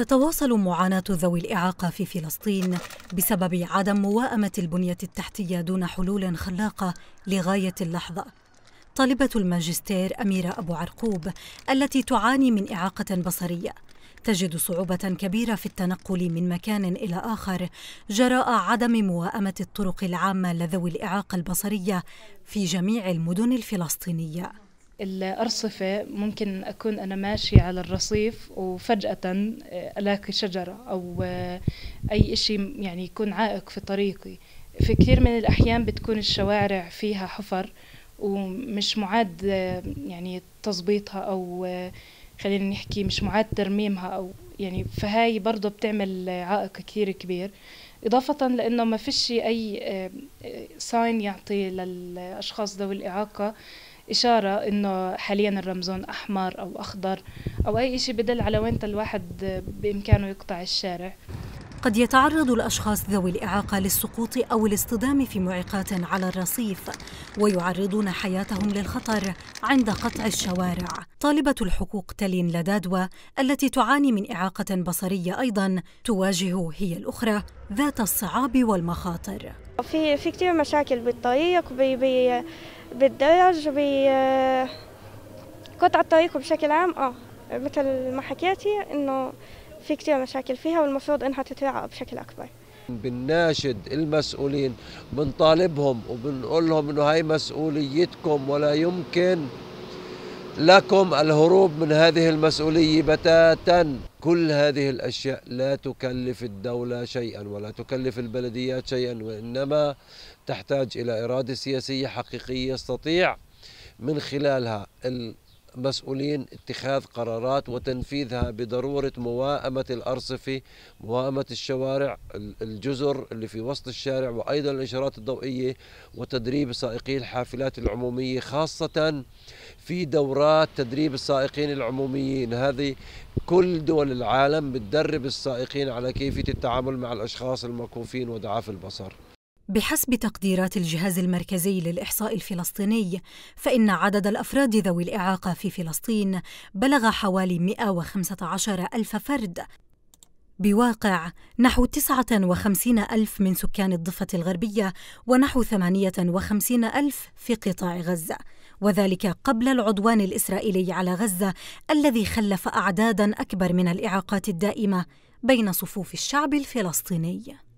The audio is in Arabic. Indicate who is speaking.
Speaker 1: تتواصل معاناة ذوي الإعاقة في فلسطين بسبب عدم موائمة البنية التحتية دون حلول خلاقة لغاية اللحظة. طالبة الماجستير أميرة أبو عرقوب التي تعاني من إعاقة بصرية تجد صعوبة كبيرة في التنقل من مكان إلى آخر جراء عدم موائمة الطرق العامة لذوي الإعاقة البصرية في جميع المدن الفلسطينية.
Speaker 2: الأرصفة ممكن أكون أنا ماشية على الرصيف وفجأة آه، ألاقي شجرة أو آه، أي إشي يعني يكون عائق في طريقي في كثير من الأحيان بتكون الشوارع فيها حفر ومش معاد آه، يعني تظبيطها أو خلينا نحكي مش معاد ترميمها أو يعني فهاي برضه بتعمل عائق كثير كبير إضافة لأنه ما فيش أي ساين يعطي للأشخاص ذوي الإعاقة إشارة إنه حاليا الرمزون أحمر أو أخضر أو أي إشي بدل على وين الواحد بإمكانه يقطع
Speaker 1: الشارع قد يتعرض الأشخاص ذوي الإعاقة للسقوط أو الاصطدام في معيقات على الرصيف ويعرضون حياتهم للخطر عند قطع الشوارع طالبة الحقوق تلين لدادوا التي تعاني من إعاقة بصرية أيضا تواجه هي الأخرى ذات الصعاب والمخاطر
Speaker 3: في في كثير مشاكل بالطريق بي بي بالدرج بقطع الطريق بشكل عام اه مثل ما حكيتي انه في كثير مشاكل فيها والمفروض انها تتراعى بشكل اكبر
Speaker 4: بنناشد المسؤولين بنطالبهم وبنقول لهم انه هاي مسؤوليتكم ولا يمكن لكم الهروب من هذه المسؤوليه بتاتا كل هذه الاشياء لا تكلف الدوله شيئا ولا تكلف البلديات شيئا وانما تحتاج الى اراده سياسيه حقيقيه يستطيع من خلالها مسؤولين اتخاذ قرارات وتنفيذها بضرورة موائمة الأرصفة موائمة الشوارع الجزر اللي في وسط الشارع وأيضا الإشارات الضوئية وتدريب سائقي الحافلات العمومية خاصة في دورات تدريب السائقين العموميين هذه كل دول العالم بتدرب السائقين على كيفية التعامل مع الأشخاص المكوفين وضعاف البصر
Speaker 1: بحسب تقديرات الجهاز المركزي للإحصاء الفلسطيني فإن عدد الأفراد ذوي الإعاقة في فلسطين بلغ حوالي 115 ألف فرد بواقع نحو 59 ألف من سكان الضفة الغربية ونحو 58 ألف في قطاع غزة وذلك قبل العدوان الإسرائيلي على غزة الذي خلف أعدادا أكبر من الإعاقات الدائمة بين صفوف الشعب الفلسطيني